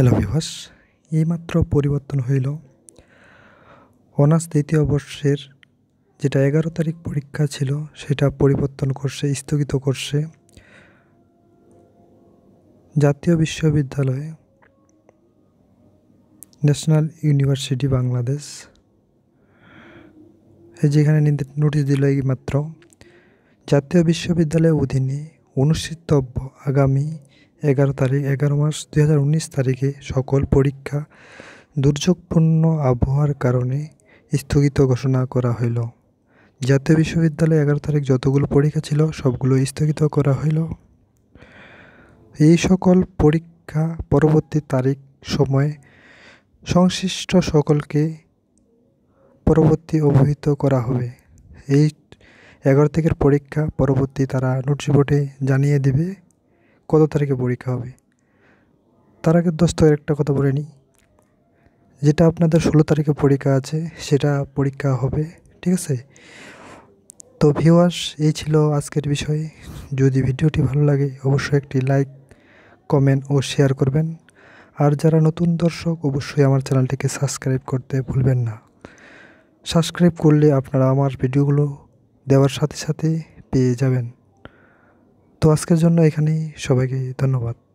hello Bibhas এইমাত্র পরিবর্তন হইল অনার্স দ্বিতীয় বর্ষের যেটা এগারো তারিখ পরীক্ষা ছিল সেটা পরিবর্তন করছে স্থগিত করছে জাতীয় বিশ্ববিদ্যালয় ন্যাশনাল ইউনিভার্সিটি বাংলাদেশ যেখানে নোটিশ দিল এই মাত্র জাতীয় বিশ্ববিদ্যালয়ের অধীনে অনুষ্ঠিতব্য আগামী এগারো তারিখ এগারো মাস দুই হাজার উনিশ তারিখে সকল পরীক্ষা দুর্যোগপূর্ণ আবহাওয়ার কারণে স্থগিত ঘোষণা করা হইল জাতীয় বিশ্ববিদ্যালয়ে এগারো তারিখ যতগুলো পরীক্ষা ছিল সবগুলো স্থগিত করা হইল এই সকল পরীক্ষা পরবর্তী তারিখ সময়ে সংশ্লিষ্ট সকলকে পরবর্তী অবহিত করা হবে এই এগারো তারিখের পরীক্ষা পরবর্তী তারা নোটিশ বোর্ডে জানিয়ে দেবে কত তারিখে পরীক্ষা হবে তার আগে দোস্ত একটা কথা বলে নিই যেটা আপনাদের ষোলো তারিখে পরীক্ষা আছে সেটা পরীক্ষা হবে ঠিক আছে তো ভিওয়ার্স এই ছিল আজকের বিষয়ে যদি ভিডিওটি ভালো লাগে অবশ্যই একটি লাইক কমেন্ট ও শেয়ার করবেন আর যারা নতুন দর্শক অবশ্যই আমার চ্যানেলটিকে সাবস্ক্রাইব করতে ভুলবেন না সাবস্ক্রাইব করলে আপনারা আমার ভিডিওগুলো দেওয়ার সাথে সাথে পেয়ে যাবেন তো আজকের জন্য এখানেই সবাইকে ধন্যবাদ